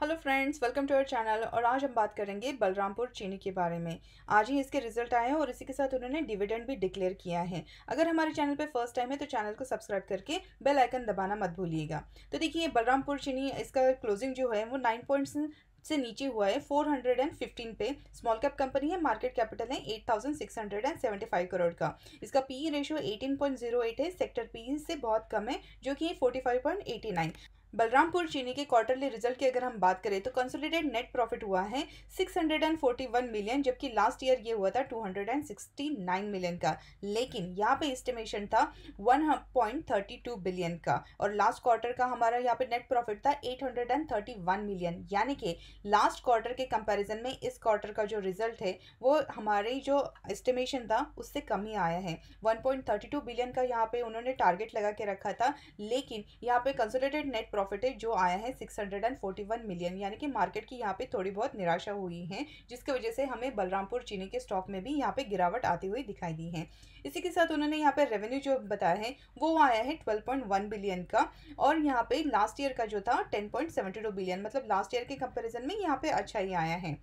hello friends welcome to our channel और आज हम बात करेंगे बलरामपुर चीनी के बारे में आज ही इसके रिजल्ट आए हैं और इसी के साथ उन्होंने डिविडेंड भी डिक्लेयर किया है अगर हमारे चैनल पे फर्स्ट टाइम है तो चैनल को सब्सक्राइब करके बेल आइकन दबाना मत भूलिएगा तो देखिए बलरामपुर चीनी इसका क्लोजिंग जो है वो नाइन पॉइंट से नीचे हुआ है 415 पे स्मॉल कैप कंपनी है मार्केट कैपिटल है 8,675 करोड़ का इसका पी रेशियो 18.08 है सेक्टर पी e से बहुत कम है जो कि 45.89 बलरामपुर चीनी के क्वार्टरली रिजल्ट की अगर हम बात करें तो कंसोलिडेटेड नेट प्रॉफिट हुआ है 641 मिलियन जबकि लास्ट ईयर ये हुआ था 269 मिलियन का लेकिन यहाँ पे एस्टिमेशन था 1.32 बिलियन का और लास्ट क्वार्टर का हमारा यहाँ पे नेट प्रॉफिट था 831 मिलियन यानी कि लास्ट क्वार्टर के कंपेरिजन में इस क्वार्टर का जो रिजल्ट है वो हमारे जो एस्टिमेशन था उससे कम ही आया है वन बिलियन का यहाँ पर उन्होंने टारगेट लगा के रखा था लेकिन यहाँ पे कंसोलिडेट नेट प्रॉफिट प्रॉफिट है जो आया है six hundred and forty one million यानी कि मार्केट की यहाँ पे थोड़ी बहुत निराशा हुई है जिसकी वजह से हमें बलरामपुर चीनी के स्टॉक में भी यहाँ पे गिरावट आती हुई दिखाई दी है इसी के साथ उन्होंने यहाँ पे रेवेन्यू जो बताया है वो आया है ट्वेल्व पॉइंट वन बिलियन का और यहाँ पे लास्ट ईयर का जो था ten point seventy two billion मतलब लास्ट ईयर के कंपेरिजन में यहाँ पे अच्छा ही आया है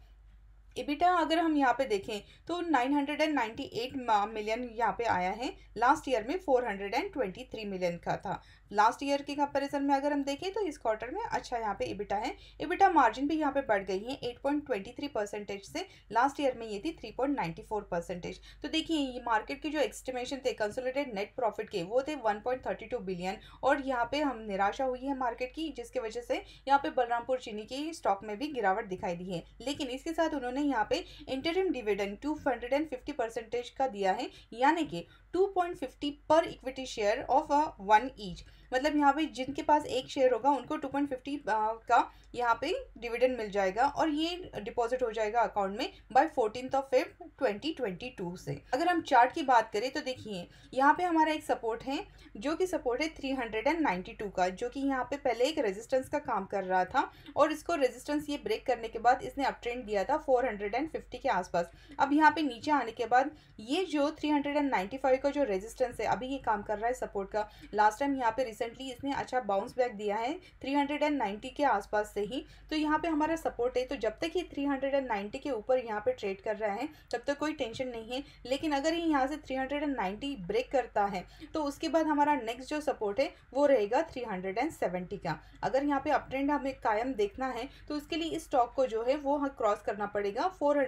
इबिटा अगर हम यहाँ पे देखें तो 998 मिलियन यहाँ पे आया है लास्ट ईयर में 423 मिलियन का था लास्ट ईयर के कंपेरिजन में अगर हम देखें तो इस क्वार्टर में अच्छा यहाँ पे इबिटा है इबिटा मार्जिन भी यहाँ पे बढ़ गई है 8.23 परसेंटेज से लास्ट ईयर में ये थी 3.94 परसेंटेज तो देखिए ये मार्केट के जो एक्सटिमेशन थे कंसोलिडेड नेट प्रॉफिट के वो थे 1.32 बिलियन और यहाँ पे हम निराशा हुई है मार्केट की जिसकी वजह से यहाँ पे बलरामपुर चीनी की स्टॉक में भी गिरावट दिखाई दी है लेकिन इसके साथ उन्होंने ने यहाँ पे interim dividend two hundred and fifty percentage का दिया है यानी कि two point fifty per equity share of one each मतलब यहाँ पे जिनके पास एक शेयर होगा उनको टू पॉइंट फिफ्टी का यहाँ पे डिविडेंड मिल जाएगा और ये डिपॉजिट हो जाएगा अकाउंट में by fourteen of fifth twenty twenty two से अगर हम चार्ट की बात करें तो देखिए यहाँ पे हमारा एक सपोर्ट है जो कि सपोर्ट है three hundred and ninety two का जो कि यहाँ पे पहले एक रेजिस्टेंस का काम कर रहा था और इसको रेजिस्टेंस ये ब्रेक करने के बाद इसने अप ट्रेंड दिया था फोर हंड्रेड एंड फिफ्टी के आसपास अब यहाँ पे नीचे आने के बाद ये जो three hundred and ninety five का जो रेजिस्टेंस है अभी ये काम कर रहा है सपोर्ट का लास्ट टाइम यहाँ पे रिसेंटली इसने अच्छा बाउंस बैक दिया है 390 के आसपास से ही तो यहाँ पे हमारा सपोर्ट है तो जब तक ये 390 के ऊपर यहाँ पे ट्रेड कर रहा है तब तक कोई टेंशन नहीं है लेकिन अगर ये यहाँ से 390 ब्रेक करता है तो उसके बाद हमारा नेक्स्ट जो सपोर्ट है वो रहेगा 370 का अगर यहाँ पे अप ट्रेंड हमें कायम देखना है तो उसके लिए इस स्टॉक को जो है वो क्रॉस करना पड़ेगा फोर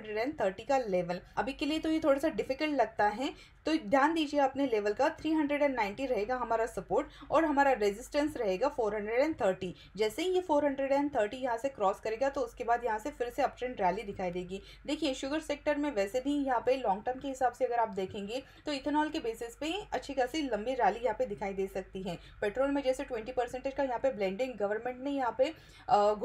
का लेवल अभी के लिए तो ये थोड़ा सा डिफिकल्ट लगता है तो ध्यान दीजिए अपने लेवल का 390 रहेगा हमारा सपोर्ट और हमारा हमारा रेजिस्टेंस रहेगा 430 जैसे ही ये 430 हंड्रेड यहाँ से क्रॉस करेगा तो उसके बाद यहाँ से फिर से अप ट्रेंड रैली दिखाई देगी देखिए शुगर सेक्टर में वैसे भी यहाँ पे लॉन्ग टर्म के हिसाब से अगर आप देखेंगे तो इथेनॉल के बेसिस पे अच्छी खासी लंबी रैली यहाँ पे दिखाई दे सकती है पेट्रोल में जैसे ट्वेंटी का यहाँ पे ब्लेंडिंग गवर्नमेंट ने यहाँ पे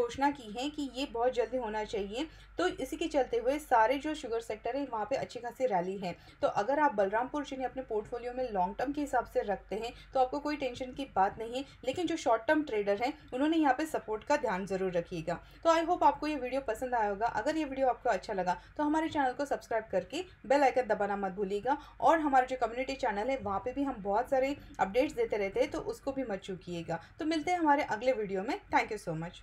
घोषणा की है कि ये बहुत जल्दी होना चाहिए तो इसी के चलते हुए सारे जो शुगर सेक्टर है वहाँ पे अच्छी खासी रैली है तो अगर आप बलरामपुर जिन्हें अपने पोर्टफोलियो में लॉन्ग टर्म के हिसाब से रखते हैं तो आपको कोई टेंशन की बात बात नहीं है लेकिन जो शॉर्ट टर्म ट्रेडर हैं उन्होंने यहाँ पे सपोर्ट का ध्यान ज़रूर रखिएगा तो आई होप आपको ये वीडियो पसंद आया होगा अगर ये वीडियो आपको अच्छा लगा तो हमारे चैनल को सब्सक्राइब करके बेल आइकन दबाना मत भूलिएगा और हमारा जो कम्युनिटी चैनल है वहाँ पर भी हम बहुत सारे अपडेट्स देते रहते हैं तो उसको भी मत चूकिएगा तो मिलते हैं हमारे अगले वीडियो में थैंक यू सो मच